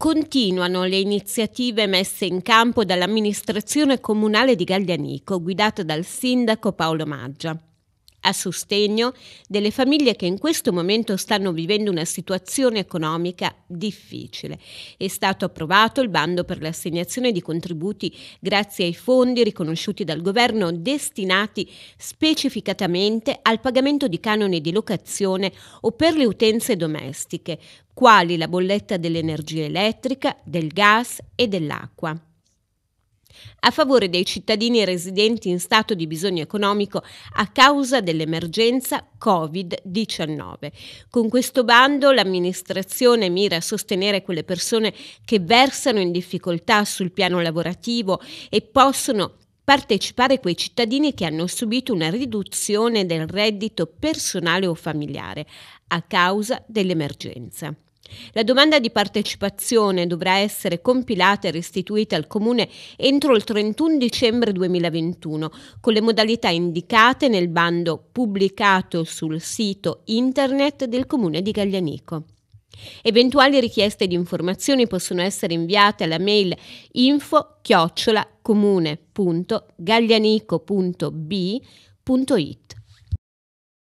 Continuano le iniziative messe in campo dall'amministrazione comunale di Gaglianico, guidata dal sindaco Paolo Maggia a sostegno delle famiglie che in questo momento stanno vivendo una situazione economica difficile. È stato approvato il bando per l'assegnazione di contributi grazie ai fondi riconosciuti dal governo destinati specificatamente al pagamento di canoni di locazione o per le utenze domestiche, quali la bolletta dell'energia elettrica, del gas e dell'acqua a favore dei cittadini residenti in stato di bisogno economico a causa dell'emergenza Covid-19. Con questo bando l'amministrazione mira a sostenere quelle persone che versano in difficoltà sul piano lavorativo e possono partecipare quei cittadini che hanno subito una riduzione del reddito personale o familiare a causa dell'emergenza. La domanda di partecipazione dovrà essere compilata e restituita al Comune entro il 31 dicembre 2021 con le modalità indicate nel bando pubblicato sul sito internet del Comune di Gaglianico. Eventuali richieste di informazioni possono essere inviate alla mail info-comune.gaglianico.b.it.